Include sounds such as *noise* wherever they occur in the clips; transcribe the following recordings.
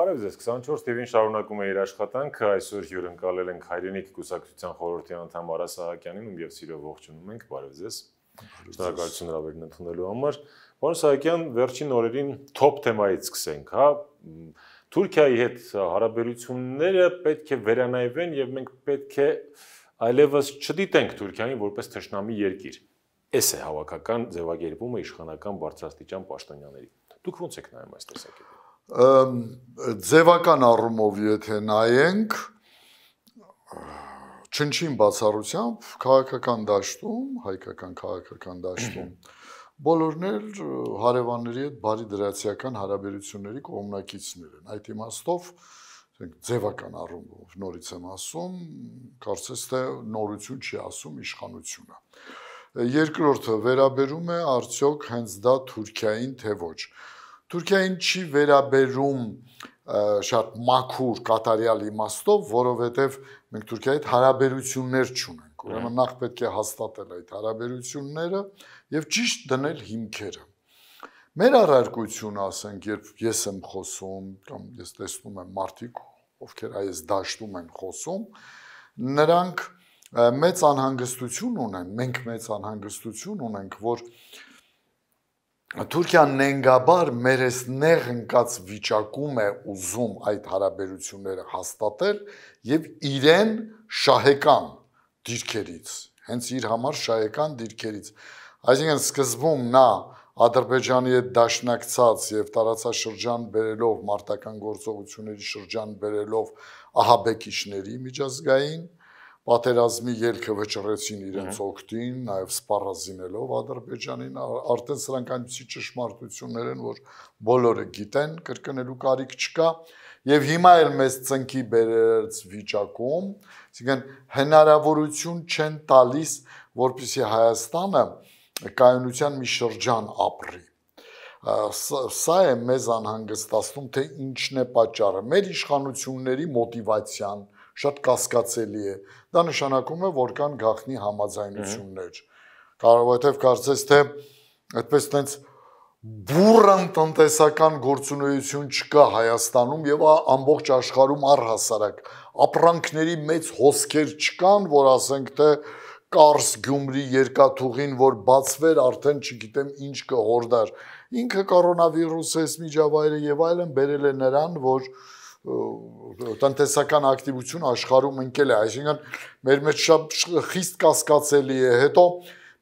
Բարև ձեզ 24 TV-ին շարունակում է իր աշխատանքը։ Այսօր հյուրընկալել ենք հայրենիք կուսակցության խորհրդի անդամ Արա Սահակյանին, ում եւ սիրով ողջունում ենք։ Բարև ձեզ։ Շնորհակալություն հավերն ընդունելու համար։ Պարոն Սահակյան, վերջին օրերին top թեմայից սկսենք, հա։ Թուրքիայի հետ հարաբերությունները պետք է վերանայվեն եւ մենք պետք է այլևս չդիտենք Թուրքիային որպես թշնամի երկիր։ Էս է հավաքական ձևակերպումը իշխանական բարձրաստիճան պաշտոնյաների։ Դուք ո՞նց եք նայում այս տեսակետից ձևական առումով եթե նայենք չնչին բացառությամբ քաղաքական դաշտում, հայկական քաղաքական դաշտում բոլորն էլ հարևանների հետ բարի դրացիական հարաբերությունների կողմնակիցներ են։ Այդ իմաստով ասենք ձևական առումով նորից եմ ասում, կարծես թե նորություն չի ասում իշխանությունը։ Երկրորդը վերաբերում է արդյոք հենց դա Թուրքիային թե ոչ։ Ա, Թուրքիային չի վերաբերում շատ մաքուր կատարյալ իմաստով, որովհետև մենք Թուրքիայի հետ հարաբերություններ չունենք։ Ուրեմն նախ պետք է հաստատել այդ հարաբերությունները եւ ճիշտ դնել հիմքերը։ Մեր առարկությունը, ասենք, երբ ես եմ խոսում կամ ես տեսնում եմ մարդիկ, ովքեր այս դաշտում են խոսում, նրանք մեծ անհանգստություն ունեն, մենք մեծ անհանգստություն ունենք, որ Թուրքիան նենգաբար մեր այս նեղ ընկած վիճակում է ուզում այդ հարաբերությունները հաստատել եւ իրեն շահեկան դիրքերից, հենց իր համար շահեկան դիրքերից։ Այսինքն սկզբում նա Ադրբեջանի հետ դաշնակցած եւ տարածաշրջան բերելով մարտական գործողությունների շրջան բերելով ահաբեկիչների միջազգային պատերազմի ելքը վճռեցին իրենց օկտին, նաև սպառազինելով Ադրբեջանին, արդեն սրանք այնպիսի ճշմարտություններ են, որ բոլորը գիտեն, կրկնելու կարիք չկա, եւ հիմա էլ մեզ ծնկի բերած վիճակում, այսինքն հնարավորություն չեն տալիս, որպիսի Հայաստանը կայունության մի շրջան ապրի սա է մեզ անհանգստացնում թե ինչն է պատճառը մեր իշխանությունների մոտիվացիան, շատ կասկածելի է։ Դա նշանակում է, որ կան գախնի համաձայնություններ։ Կարող է թեև կարծես թե այդպես տենց բուրըն տնտեսական գործունեություն չկա Հայաստանում եւ ամբողջ աշխարհում առհասարակ ապրանքների մեծ հոսքեր չկան, որ ասենք թե Կարս Գյումրի երկաթուղին, որ բացվեր, արդեն չգիտեմ ինչ կհորդար։ Ինքը կորոնավիրուսը, այս միջավայրը եւ այլն բերել է նրան, որ տնտեսական ակտիվություն աշխարհում ընկել է, այսինքն մեր մեջ շատ խիստ կասկածելի է։ Հետո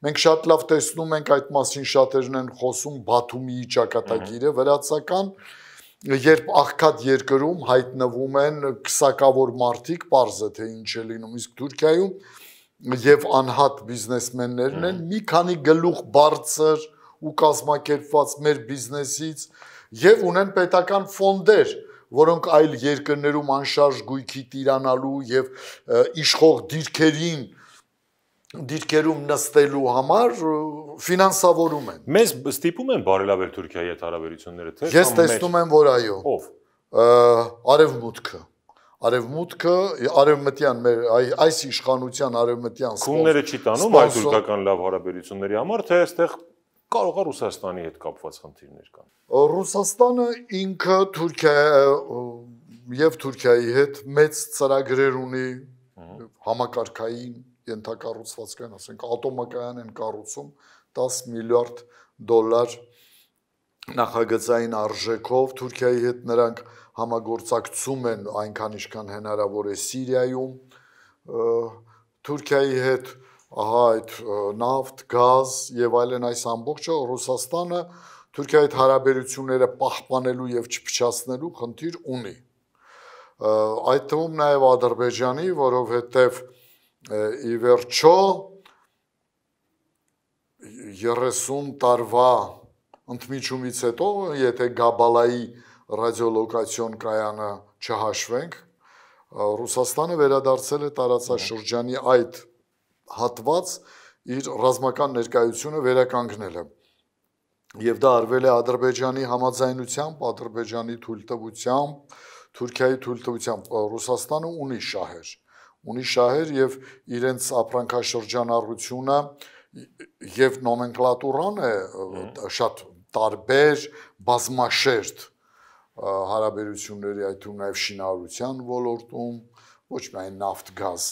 մենք շատ լավ տեսնում ենք այդ մասին շատերն են խոսում Բաթումիի ճակատագիրը, վրացական, երբ աղքատ երկրում հայտնվում են քսակավոր մարդիկ, parz է թե ինչ է լինում, իսկ Թուրքիայում եւ անհատ բիզնեսմեններն են մի քանի գլուխ բարձր ու կազմակերպված մեր բիզնեսից եւ ունեն պետական ֆոնդեր, որոնք այլ երկրներում անշարժ գույքի տիրանալու եւ իշխող դիրքերին դիրքերում նստելու համար ֆինանսավորում են։ Մեզ ստիպում են բարելավել Թուրքիայի հետ հարաբերությունները, թե՞ Ես տեսնում եմ, որ այո։ Ո՞վ։ Արևմուտքը արևմուտքը արևմտյան մեր այս իշխանության արևմտյան կողմերը չի տանում այս թուրքական լավ հարաբերությունների համար թե այստեղ կարող է Ռուսաստանի հետ կապված խնդիրներ կան։ Ռուսաստանը ինքը Թուրքիա եւ Թուրքիայի հետ մեծ ծրագրեր ունի համակարգային ենթակառուցվածքային, ասենք ատոմակայան են կառուցում 10 միլիարդ դոլար նախագծային արժեքով Թուրքիայի հետ նրանք համագործակցում են այնքան ինչքան հնարավոր է Սիրիայում Թուրքիայի հետ և, ահա այդ նավթ, գազ եւ այլն այս ամբողջը Ռուսաստանը Թուրքիայի հետ հարաբերությունները պահպանելու եւ չփչացնելու խնդիր ունի։ Այդ թվում նաեւ Ադրբեջանի, որովհետեւ ի վերջո 30 տարվա ընդմիջումից հետո, եթե Գաբալայի ռադիոլոկացիոն կայանը չհաշվենք, Ռուսաստանը վերադարձել է տարածաշրջանի այդ հատված իր ռազմական ներկայությունը վերականգնելը։ Եվ դա արվել է Ադրբեջանի համաձայնությամբ, Ադրբեջանի թույլտվությամբ, Թուրքիայի թույլտվությամբ Ռուսաստանը ունի շահեր, ունի շահեր եւ իրենց ապրանքաշրջանառությունը եւ նոմենկլատուրան է շատ տարբեր բազմաշերտ հարաբերությունների այդ ու նաեւ շինարարության ոլորտում, ոչ միայն նավթ-գազ,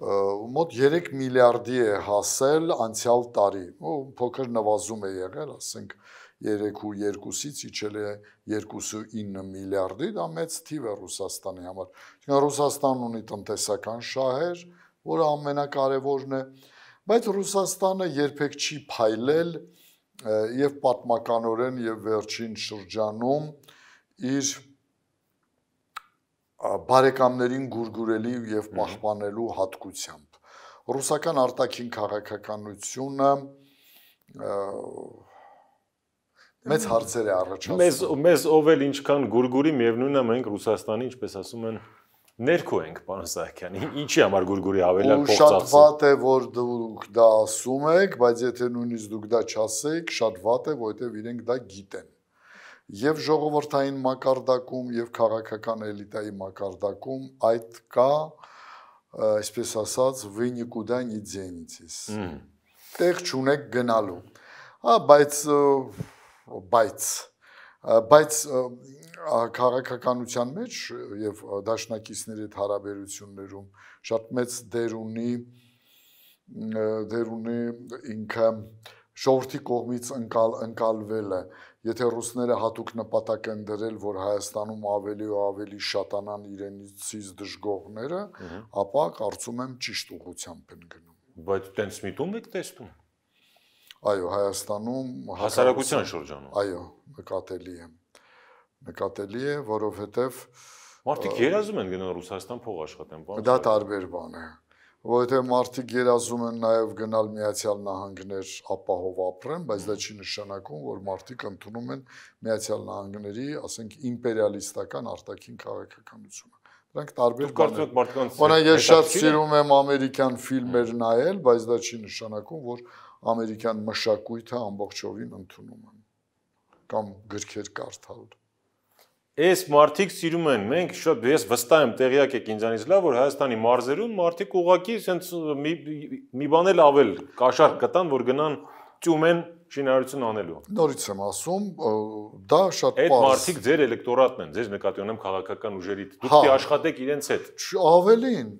մոտ 3 միլիարդի է հասել անցյալ տարի։ Ու փոքր նվազում է եղել, ասենք 3.2-ից իջել է 2.9 միլիարդի, դա մեծ թիվ է Ռուսաստանի համար։ Իսկան Ռուսաստանն ունի տնտեսական շահեր, որը ամենակարևորն է, բայց Ռուսաստանը երբեք չի փայլել եւ պատմականորեն եւ վերջին շրջանում իր բարեկամներին գուրգուրելու եւ պահպանելու հատկությամբ ռուսական արտաքին քաղաքականությունը մեծ հարցեր է առաջացնում։ Մեզ մեզ ով էլ ինչքան գուրգուրի միևնույնն է մենք Ռուսաստանի ինչպես ասում են ներքո ենք պարոն Սահակյանի։ Ինչի համար գուրգուրի ավելակ փոխծած։ Ու շատ վատ է որ դուք դա ասում եք, բայց եթե նույնիսկ դուք դա չասեք, շատ վատ է, որովհետև իրենք դա գիտեն եւ ժողովրդային մակարդակում եւ քաղաքական էլիտայի մակարդակում այդ կա այսպես ասած вы никуда не денетесь տեղ չունեք գնալու հա բայց բայց բայց քաղաքականության մեջ եւ դաշնակիցների հետ հարաբերություններում շատ մեծ դեր ունի դեր ունի ինքը ինք շորթի կողմից ընկալ ընկալվելը, եթե ռուսները հատուկ նպատակ են դրել, որ Հայաստանում ավելի ու ավելի շատանան իրենից դժգոհները, ապա կարծում եմ ճիշտ ուղությամբ են գնում։ Բայց տենց միտում եք տեսնում։ Այո, Հայաստանում հասարակության շրջանում։ Այո, նկատելի է։ Նկատելի է, որովհետև Մարդիկ երազում են գնալ Ռուսաստան փող աշխատեն, բան։ Դա տարբեր բան է։ Ա որովհետեւ մարդիկ երազում են նաև գնալ Միացյալ Նահանգներ ապահով ապրեն, բայց դա չի նշանակում, որ մարդիկ ընդունում են Միացյալ Նահանգների, ասենք, իմպերիալիստական արտաքին քաղաքականությունը։ Դրանք տարբեր բաներ են։ Օրինակ ես շատ սիրում եմ ամերիկյան ֆիլմեր նայել, բայց դա չի նշանակում, որ ամերիկյան մշակույթը ամբողջովին ընդունում եմ կամ գրքեր կարդալ։ Ա Այս մարդիկ սիրում են, մենք շատ ես վստահ եմ, տեղյակ եք ինձանից լավ, որ Հայաստանի մարզերում մարդիկ ուղակի սենց մի մի բան էլ ավել կաշառք կտան, որ գնան Տյումեն շինարարություն անելու։ Նորից եմ ասում, դա շատ պարզ։ Այդ մարդիկ ձեր էլեկտորատն են, ձեր նկատի ունեմ քաղաքական ուժերի։ Դուք պետք հա։ դե է աշխատեք իրենց հետ։ Ավելին,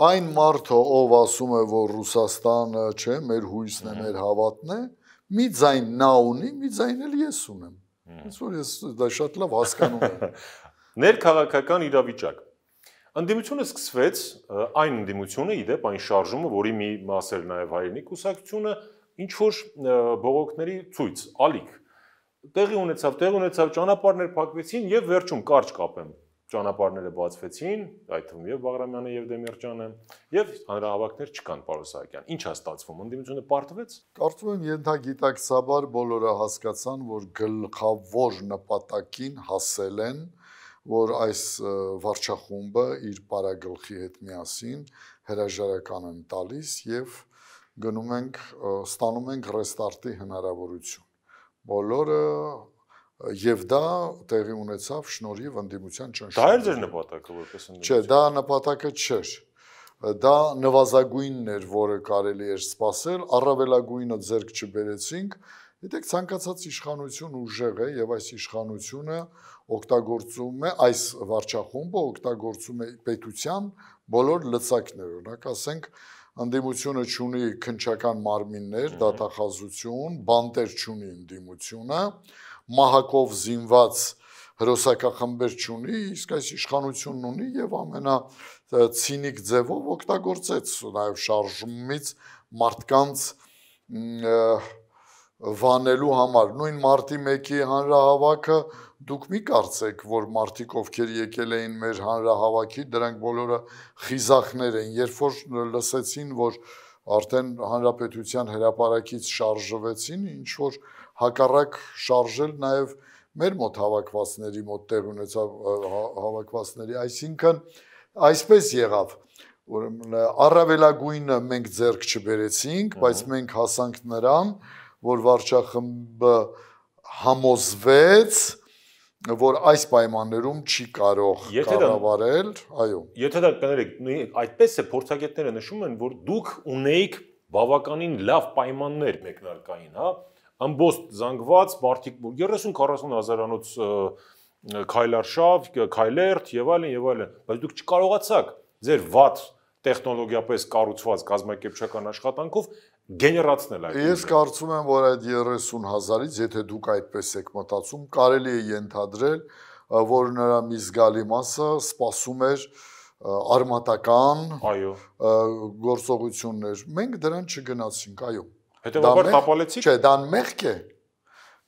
այն մարդը, ով ասում է, որ Ռուսաստանը, չէ, մեր հույսն է, մեր հավատն է, մի ձայն նա ունի, մի ձայն էլ ես ունեմ։ Ոնց որ ես դա շատ լավ հասկանում եմ։ *laughs* Ներքաղաքական իրավիճակ։ Անդիմությունը սկսվեց այն անդիմությունը, իդեպ այն շարժումը, որի մի մաս էր նաև հայերենի կուսակցությունը, ինչ որ բողոքների ցույց, ալիք տեղի ունեցավ, տեղ ունեցավ ճանապարհներ փակվեցին եւ վերջում կարճ կապեմ ճանապարհները բացվեցին, այդ թվում եւ Բաղրամյանը եւ Դեմիրճյանը, եւ հանրահավաքներ չկան Պարոսահակյան։ Ինչ է ստացվում, ընդդիմությունը պարտվեց։ Կարծում եմ ենթագիտակցաբար բոլորը հասկացան, որ գլխավոր նպատակին հասել են, որ այս վարչախումբը իր պարագլխի հետ միասին հրաժարական են տալիս եւ գնում ենք ստանում ենք ռեստարտի հնարավորություն։ Բոլորը Եվ դա տեղի ունեցավ շնորհիվ ընդդիմության ճնշման։ Դա էր ձեր նպատակը որպես ընդդիմություն։ Չէ, դա նպատակը չէր։ Դա նվազագույնն էր, որը կարելի էր սпасել, առավելագույնը ձեռք չբերեցինք։ Գիտեք, ցանկացած իշխանություն ուժեղ է եւ այս իշխանությունը օգտագործում է այս վարչախումբը օգտագործում է պետության բոլոր լծակները, օրինակ ասենք ընդդիմությունը ունի քնչական մարմիններ, դատախազություն, բանտեր ունի ընդդիմությունը, մահակով զինված հրոսակախմբեր չունի, իսկ այս իշխանությունն ունի եւ ամենա ցինիկ ձևով օգտագործեց նաեւ շարժումից մարդկանց վանելու համար նույն մարտի 1-ի հանրահավաքը դուք մի կարծեք որ մարտիկ ովքեր եկել էին մեր հանրահավաքի դրանք բոլորը խիզախներ են երբ որ լսեցին որ արդեն հանրապետության հրաապարակից շարժվեցին ինչ որ հակառակ շարժել նաև մեր մոտ հավաքվածների մոտ տեղ ունեցավ հա, հավաքվածների, այսինքն այսպես եղավ ուրեմն առավելագույնը մենք ձեռք չբերեցինք, հա։ բայց մենք հասանք նրան, որ վարչախմբը համոզվեց որ այս պայմաններում չի կարող կառավարել, այո։ Եթե դա կներեք, այդպես է փորձագետները նշում են, որ դուք ունեիք բավականին լավ պայմաններ մեկնարկային, հա, ամբողջ զանգված մարդիկ 30-40 հազարանոց քայլարշավ, քայլերթ եւ այլն եւ այլն, բայց դուք չկարողացաք ձեր վատ տեխնոլոգիապես կառուցված գազམ་կերպչական աշխատանքով գեներացնել այդ։ Ես կարծում եմ, որ այդ 30000-ից, եթե դուք այդպես եք մտածում, կարելի է ենթադրել, որ նրա մի զգալի մասը սпасում էր արմատական այո գործողություններ։ Մենք դրան չգնացինք, այո։ Հետևաբար տապալեցիք։ Չէ, դա մեղք է։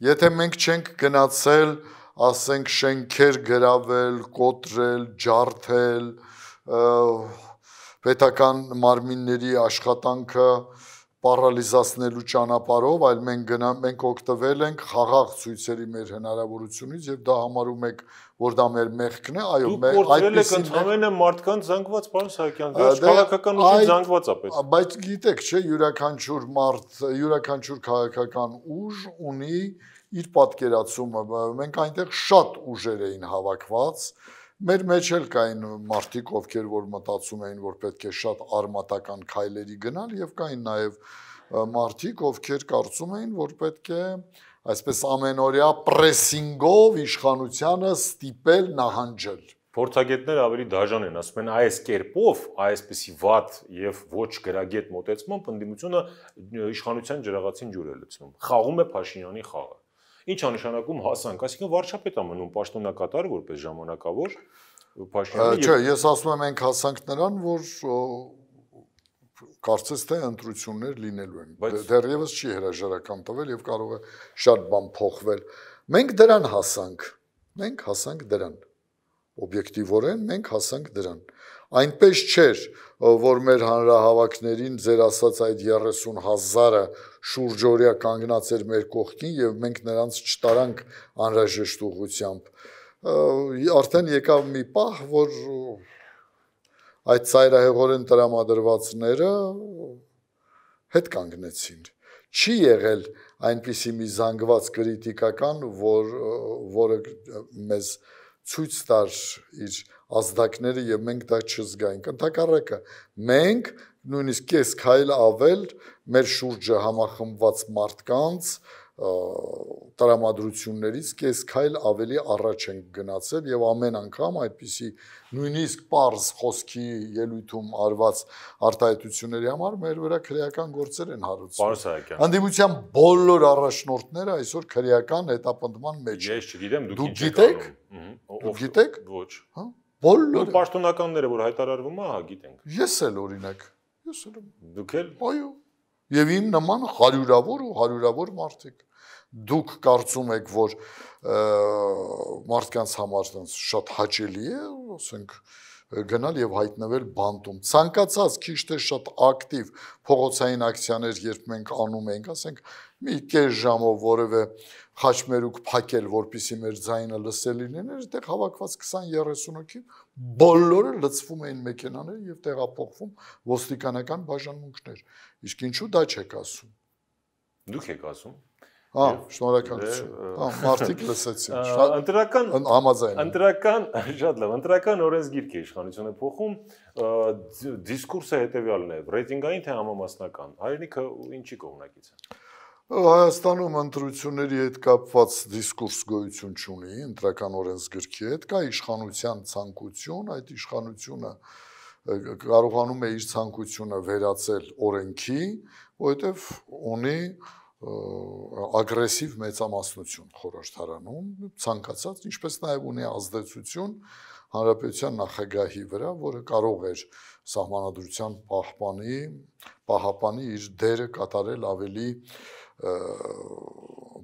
Եթե մենք չենք գնացել, ասենք շենքեր գravel, կոտրել, ջարդել, պետական մարմինների աշխատանքը պարալիզացնելու ճանապարհով, այլ մենք գնա մենք օգտվել ենք խաղաղ ցույցերի մեր հնարավորությունից եւ դա համարում եք որ դա մեր մեղքն է, այո, մեր այդպես եք ընդհանրապես մարդկանց զանգված, պարոն Սահակյան, դե, վերջ քաղաքականություն զանգված է պես։ Բայց գիտեք, չէ, յուրաքանչյուր մարդ, յուրաքանչյուր քաղաքական ուժ ունի իր պատկերացումը։ Մենք այնտեղ շատ ուժեր էին հավաքված։ Մեր մեջ էլ կային մարդիկ, ովքեր որ մտածում էին, որ պետք է շատ արմատական քայլերի գնալ եւ կային նաեւ մարդիկ, ովքեր կարծում էին, որ պետք է այսպես ամենօրյա պրեսինգով իշխանությանը ստիպել նահանջել։ Փորձագետները ավելի դաժան են, ասում են այս կերպով, այսպիսի վատ եւ ոչ գրագետ մոտեցմամբ ընդդիմությունը իշխանության ջրաղացին ջուր է լցնում։ Խաղում է Փաշինյանի խաղը։ Ինչ անշանակում հասանք, այսինքն վարչապետ է մնում պաշտոնակատարը որպես ժամանակավոր Փաշինյանը։ Չէ, ես ասում եմ, մենք հասանք նրան, որ կարծես թե ընտրություններ լինելու են։ դե- Դեռևս չի հրաժարական տվել եւ կարող է շատ բան փոխվել։ Մենք դրան հասանք։ Մենք հասանք դրան։ Օբյեկտիվորեն մենք հասանք դրան։ Այնպես չէր, որ մեր հանրահավաքներին ձեր ասած այդ 30000-ը շուրջօրյա կանգնած էր մեր կողքին եւ մենք նրանց չտարանք անհրաժեշտ ուղությամբ։ Արդեն եկավ մի պահ, որ այդ ծայրահեղորեն տրամադրվածները հետ կանգնեցին։ Չի եղել այնպիսի մի զանգված քրիտիկական, որ որը մեզ ցույց տար իր ազդակները եւ մենք դա չզգայինք։ Ընթակառակը մենք նույնիսկ ես քայլ ավել մեր շուրջը համախմբված մարդկանց, տրամադրություններից կես քայլ ավելի առաջ են գնացել եւ ամեն անգամ այդպիսի նույնիսկ པարզ խոսքի ելույթում արված արտահայտությունների համար մեր վրա քրեական գործեր են հարուցվում։ Պարզ հայկյան։ Անդիմության բոլոր առաջնորդները այսօր քրեական հետապնդման մեջ են։ Ես չգիտեմ դուք ինչ գիտեք։ Ո՞վ գիտեք։ Ոչ։ Հա։ Բոլոր պաշտոնականները որ հայտարարվում է, հա, գիտենք։ Ես էլ օրինակ։ Ես էլ։ Դուք էլ։ Այո։ Եվ իմ նման հարյուրավոր ու հարյուրավոր մարդիկ։ Դուք կարծում եք, որ մարդկանց համար այնց շատ հաճելի է, ասենք, գնալ եւ հայտնվել բանտում։ Ցանկացած քիչ թե շատ ակտիվ փողոցային ակցիաներ, երբ մենք անում ենք, ասենք, մի կես ժամով որևէ խաչմերուկ փակել, որpիսի մեր ձայնը լսելի լիներ, այդտեղ հավաքված 20-30 հոգի բոլորը լծվում էին մեքենաները եւ տեղափոխվում ոստիկանական բաժանմունքներ։ Իսկ ինչու դա չեք ասում։ Դուք եք ասում։ Հա, շնորհակալություն։ Հա, մարդիկ լսեցին։ Շատ ընտրական համաձայն։ Ընտրական, *laughs* շատ լավ, ընտրական օրենսգիրք է իշխանությունը փոխում, դիսկուրսը հետեւյալն է՝ ռեյտինգային թե համամասնական։ Հայերենիքը ինչի կողմնակից է։ Հայաստանում ընտրությունների հետ կապված դիսկուրս գոյություն չունի, ընտրական օրենսգրքի հետ կա իշխանության ցանկություն, այդ իշխանությունը կարողանում է իր ցանկությունը վերացել օրենքի, որովհետև ունի ագրեսիվ մեծամասնություն խորհրդարանում, ցանկացած, ինչպես նաև ունի ազդեցություն հանրապետության նախագահի վրա, որը կարող էր սահմանադրության պահպանի, պահապանի իր դերը կատարել ավելի և,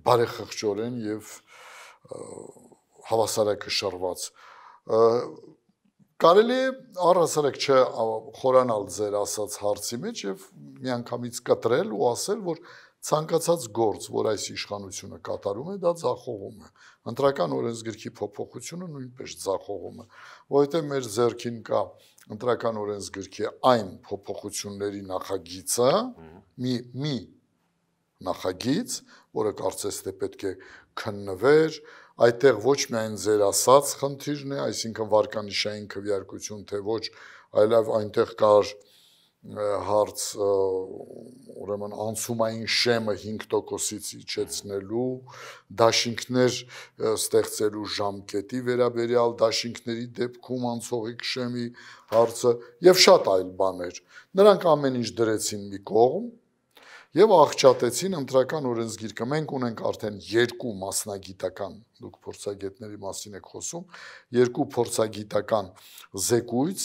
բարեխղճորեն եւ հավասարակշռված կարելի է առհասարակ չէ խորանալ ձեր ասած հարցի մեջ եւ միանգամից կտրել ու ասել որ ցանկացած գործ, որ այս իշխանությունը կատարում է, դա ցախողում է։ Ընտրական օրենսգրքի փոփոխությունը նույնպես ցախողում է, որովհետեւ մեր ձեռքին կա ընտրական օրենսգրքի այն փոփոխությունների նախագիծը, մի մի նախագիծ, որը կարծես թե պետք է քննվեր, այդտեղ ոչ միայն ձեր ասած խնդիրն է, այսինքն վարկանիշային քվեարկություն թե ոչ, այլև այնտեղ կար հարց ուրեմն անցումային շեմը 5%-ից իջեցնելու, դաշինքներ ստեղծելու ժամկետի վերաբերյալ դաշինքների դեպքում անցողիկ շեմի հարցը եւ շատ այլ բաներ։ Նրանք ամեն ինչ դրեցին մի կողմ, եւ աղճատեցին ընտրական օրենսգիրքը։ Մենք ունենք արդեն երկու մասնագիտական, դուք փորձագետների մասին եք խոսում, երկու փորձագիտական զեկույց,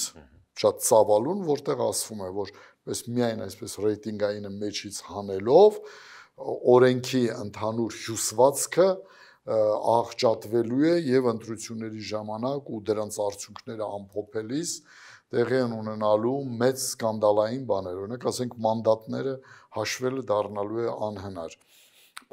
շատ ցավալուն, որտեղ ասվում է, որ այս միայն այսպես ռեյտինգային մեջից հանելով օրենքի ընդհանուր հյուսվածքը աղճատվելու է եւ ընտրությունների ժամանակ ու դրանց արդյունքները ամփոփելիս տեղի են ունենալու մեծ սկանդալային բաներ, օրինակ ասենք մանդատները հաշվելը դառնալու է անհնար։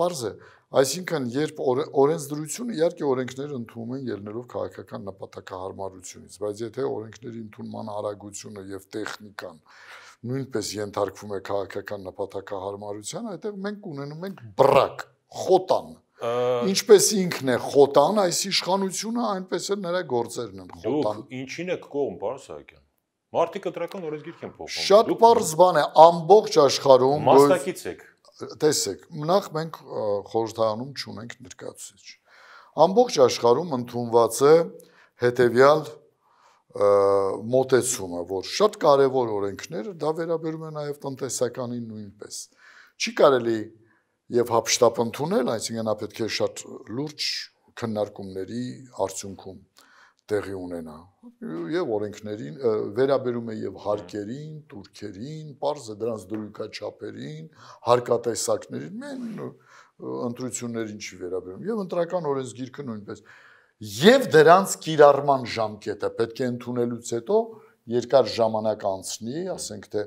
Պարզ է, այսինքն երբ օրենսդրությունը իհարկե օրենքները ընդունում են ելնելով քաղաքական նպատակահարմարությունից, բայց եթե օրենքների ընդունման արագությունը եւ տեխնիկան նույնպես ենթարկվում է քաղաքական նպատակահարմարության, այդտեղ մենք ունենում ենք բրակ, խոտան։ են Ինչպես ինքն է խոտան այս իշխանությունը, այնպես էլ նրա գործերն են խոտան։ Դուք ինչին եք կողմ, պարոս Սահակյան։ Մարտի կտրական օրենսգիրք են փոխում։ Շատ པարզ բան է ամբողջ աշխարհում։ Մասնակից եք։ Տեսեք, նախ մենք խորհրդանում չունենք ներկայացուցիչ։ Ամբողջ աշխարհում ընդունված է հետևյալ մոտեցումը, որ շատ կարևոր օրենքները, դա վերաբերում է նաև տնտեսականին նույնպես։ Չի կարելի եւ հապշտապ ընդունել, այսինքն նա պետք է շատ լուրջ քննարկումների արդյունքում տեղի ունենա եւ օրենքներին վերաբերում է եւ հարկերին, турքերին, parze դրանց դրույքաչափերին, հարկատեսակներին, մեն ընտրություններին չի վերաբերում եւ ընտրական օրենսգիրքը նույնպես եւ դրանց կիրառման ժամկետը պետք է ընդունելուց հետո երկար ժամանակ անցնի, ասենք թե դե,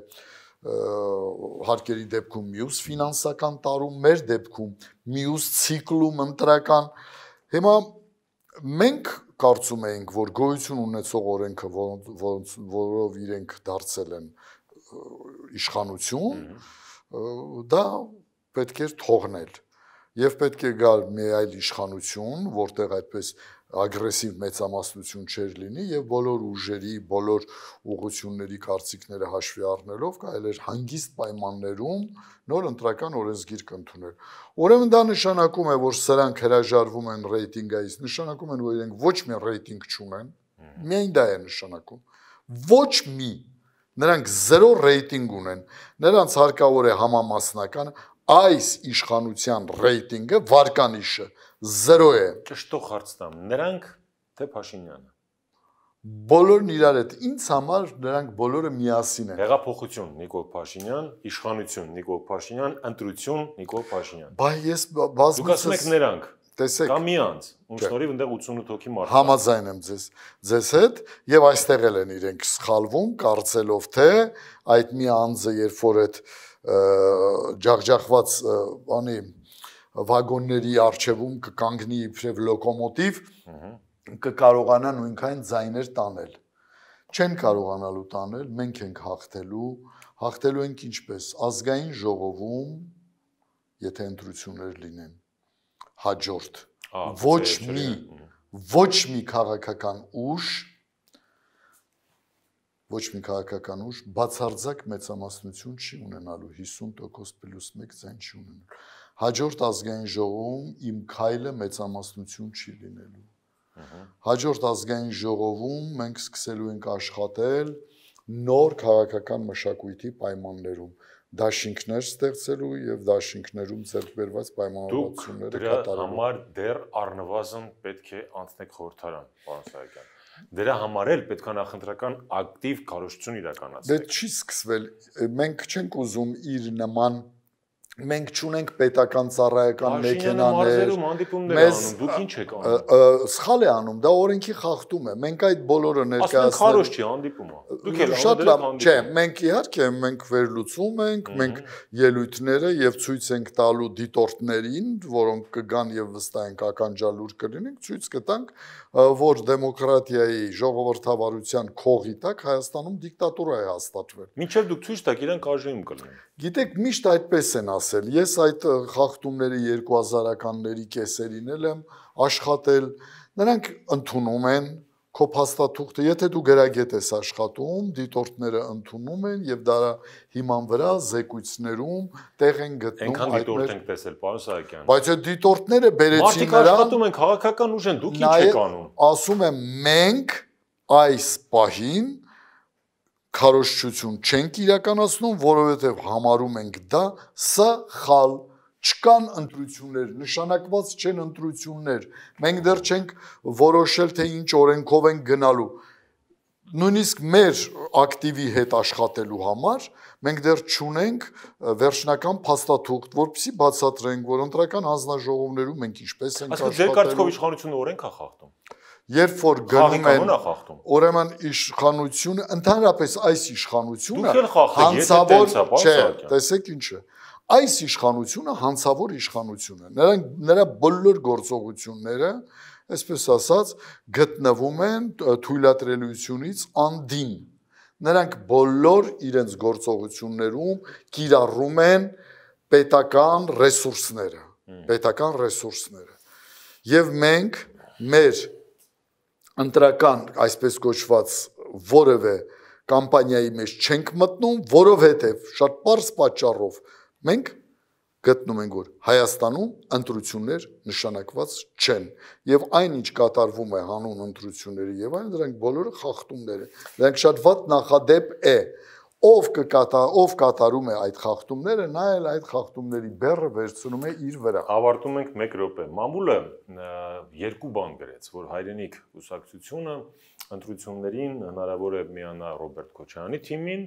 հարկերի դեպքում մյուս ֆինանսական տարում, մեր դեպքում մյուս ցիկլում ընտրական։ Հիմա մենք կարծում ենք, որ գոյություն ունեցող օրենքը, որոնց որով իրենք դարձել են իշխանություն, դա պետք է թողնել։ Եվ պետք է գալ մի այլ իշխանություն, որտեղ այդպես ագրեսիվ մեծամասնություն չէր լինի եւ բոլոր ուժերի, բոլոր ուղությունների կարծիքները հաշվի առնելով կարելի էր հանգիստ պայմաններում նոր ընտրական օրենսգիրք ընդունել։ Ուրեմն դա նշանակում է, որ սրանք հրաժարվում են ռեյտինգից, նշանակում են, որ իրենք ոչ մի ռեյտինգ չունեն։ Միայն դա է նշանակում։ Ոչ մի նրանք 0 ռեյտինգ ունեն։ Նրանց հարկավոր է համամասնական այս իշխանության ռեյտինգը վարկանիշը 0 է։ Ճշտող հարց տամ, նրանք թե Փաշինյանը։ Բոլորն իրար հետ։ Ինձ համար նրանք բոլորը միասին են։ Հեղափոխություն Նիկոլ Փաշինյան, իշխանություն Նիկոլ Փաշինյան, ընտրություն Նիկոլ Փաշինյան։ Բայց ես բազմիցս Դուք ասում եք նրանք։ Տեսեք։ Կամ միանց, ում շնորհիվ ընդեղ 88 հոգի մարդ։ Համաձայն եմ ձեզ ձեզ հետ եւ այստեղ էլ են իրենք սխալվում, կարծելով թե այդ մի անձը երբ որ այդ ջախջախված բանի վագոնների արջևում կկանգնի իբրև լոկոմոտիվ, կկարողանա նույնքան ձայներ տանել։ Չեն կարողանալու տանել, մենք ենք հաղթելու, հաղթելու ենք ինչպես ազգային ժողովում, եթե ընտրություններ լինեն, հաջորդ ոչ մի ոչ մի քաղաքական ուժ ոչ մի քաղաքական ուժ բացարձակ մեծամասնություն չի ունենալու 50% + 1 ձայն չի ունենալու հաջորդ ազգային ժողովում իմ քայլը մեծամասնություն չի լինելու։ Ահա։ Հաջորդ ազգային ժողովում մենք սկսելու ենք աշխատել նոր քաղաքական մշակույթի պայմաններում դաշինքներ ստեղծելու եւ դաշինքներում ձեռքբերված պայմանավորվածությունները կատարելու։ Դրա համար դեռ առնվազն պետք է անցնեք խորհրդարան, պարոն Սահակյան։ Դրա համար էլ պետք է նախընտրական ակտիվ կարողություն իրականացնել։ Դե չի սկսվել։ Մենք չենք ուզում իր նման մենք ճունենք պետական ծառայական մեքենաներ։ Մեզ դուք ինչ եք անում։ Սխալ է անում, դա օրենքի խախտում է։ Մենք այդ բոլորը ներկայացնում։ Ասենք խարոշ չի հանդիպումը։ Դուք էլ շատ լավ, չէ, մենք իհարկե մենք վերլուծում ենք, մենք ելույթները եւ ցույց ենք տալու դիտորդներին, որոնք կգան եւ վստահ ենք ականջալուր կլինենք, ցույց կտանք, որ դեմոկրատիայի ժողովրդավարության քողի տակ Հայաստանում դիկտատուրա է հաստատվել։ Մինչև դուք ցույց տաք, իրենք արժեում կլինեն։ Գիտեք, միշտ այդպես են ասում ասել։ Ես այդ խախտումների 2000-ականների կեսերին էլ եմ աշխատել։ Նրանք ընդունում են քո փաստաթուղթը, եթե դու գրագետ ես աշխատում, դիտորդները ընդունում են եւ դա հիման վրա զեկույցներում տեղ են գտնում Ենքան դիտորդ ենք տեսել, պարոն Սահակյան։ Բայց այդ դիտորդները բերեցին նրան։ Մարդիկ աշխատում են քաղաքական ուժ են, դուք ինչ եք անում։ Ասում եմ, մենք այս պահին քարոշչություն չենք իրականացնում, որովհետև համարում ենք դա սխալ չկան ընտրություններ, նշանակված չեն ընտրություններ։ Մենք դեռ չենք որոշել, թե ինչ օրենքով են գնալու։ Նույնիսկ մեր ակտիվի հետ աշխատելու համար մենք դեռ չունենք վերջնական փաստաթուղթ, որը բացատրենք, որ ընտրական հանձնաժողովներում մենք ինչպես ենք աշխատում։ Այսինքն ձեր կարծիքով իշխանությունը օրենք է խախտում երբ որ գնում են ուրեմն իշխանությունը ընդհանրապես այս իշխանությունը հանցավոր չէ տեսեք ինչ է այս իշխանությունը հանցավոր իշխանություն է նրանք նրա բոլոր գործողությունները այսպես ասած գտնվում են թույլատրելիությունից անդին նրանք բոլոր իրենց գործողություններում կիրառում են պետական ռեսուրսները պետական ռեսուրսները եւ մենք մեր ընտրական, այսպես կոչված որևէ կամպանիայի մեջ չենք մտնում, որովհետև շատ པարս պատճառով մենք գտնում ենք որ Հայաստանում ընտրություններ նշանակված չեն եւ այն ինչ կատարվում է հանուն ընտրությունների եւ այն դրանք բոլորը խախտումներ են։ Դրանք շատ ված նախադեպ է։ Դրանք ով կկատա, ով կատարում է այդ խախտումները, նա էլ այդ խախտումների բեռը վերցնում է իր վրա։ Ավարտում ենք 1 րոպե։ Մամուլը երկու բան գրեց, որ հայրենիք ուսակցությունը ընտրություններին հնարավոր է միանա Ռոբերտ Քոչարյանի թիմին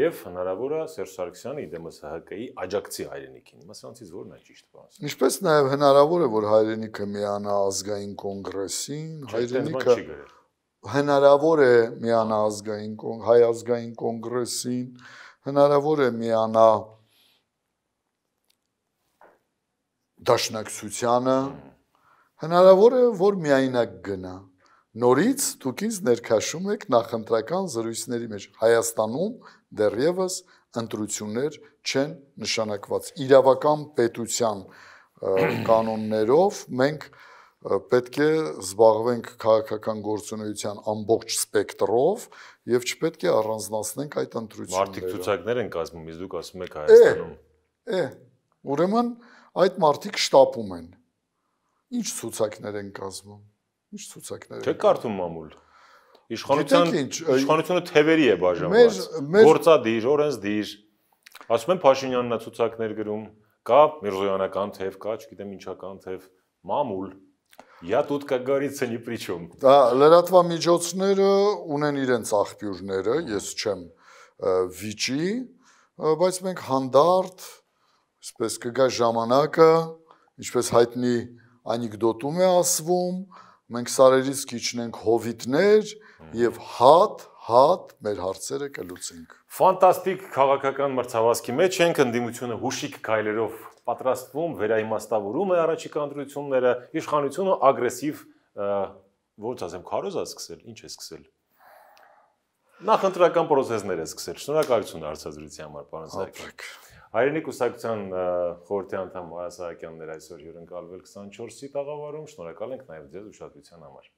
եւ հնարավոր է Սերժ Սարգսյանը իդեմս ՀՀԿ-ի աջակցի հայրենիքին։ Մասնացից որն է ճիշտ բանը։ Ինչպես նաեւ հնարավոր է, որ հայրենիքը միանա ազգային կոնգրեսին, հայրենիքը չի գրել հնարավոր է միանա ազգային հայ ազգային կոնգրեսին, հնարավոր է միանա դաշնակցությանը, հնարավոր է որ միայնակ գնա։ Նորից դուք ինձ ներքաշում եք նախընտրական զրույցների մեջ Հայաստանում դեռևս ընտրություններ չեն նշանակված։ Իրավական պետության կանոններով մենք պետք է զբաղվենք քաղաքական գործունեության ամբողջ սպեկտրով եւ չպետք է առանձնացնենք այդ ընտրությունները։ Մարտիկ ցուցակներ են կազմում, իսկ դուք ասում եք Հայաստանում։ Է, ուրեմն այդ մարտիկ շտապում են։ Ինչ ցուցակներ են կազմում։ Ինչ ցուցակներ։ Չէ կարդում մամուլ։ Իշխանության իշխանությունը թևերի է բաժանված։ Գործադիր, օրենսդիր։ Ասում են Փաշինյանն է ցուցակներ գրում, կա Միրզոյանական թև, կա, չգիտեմ ինչական թև, մամուլ։ Я тут, как говорится, ни при чем։ Դա լրատվամիջոցները ունեն իրենց աղբյուրները, ես չեմ վիճի, բայց մենք հանդարտ, այսպես կգա ժամանակը, ինչպես հայտնի անեկդոտում է ասվում, մենք սարերից քիչնենք հովիտներ եւ հատ հատ մեր հարցերը կլուծենք։ Ֆանտաստիկ քաղաքական մրցավազքի մեջ ենք ընդդիմությունը հուշիկ քայլերով պատրաստվում վերայիմաստավորում է առաջիկա ընտրությունները, իշխանությունը ագրեսիվ ոնց ասեմ, քարոզա սկսել, ինչ է սկսել։ Նախ ընտրական process-ներ է սկսել։ Շնորհակալություն հարցազրույցի համար, պարոն Սարգսյան։ Հայերենի կուսակցության խորհրդի անդամ Մարաս Սահակյանն էր այսօր հյուրընկալվել 24-ի տաղավարում։ Շնորհակալ ենք նաև ձեզ ուշադրության համար։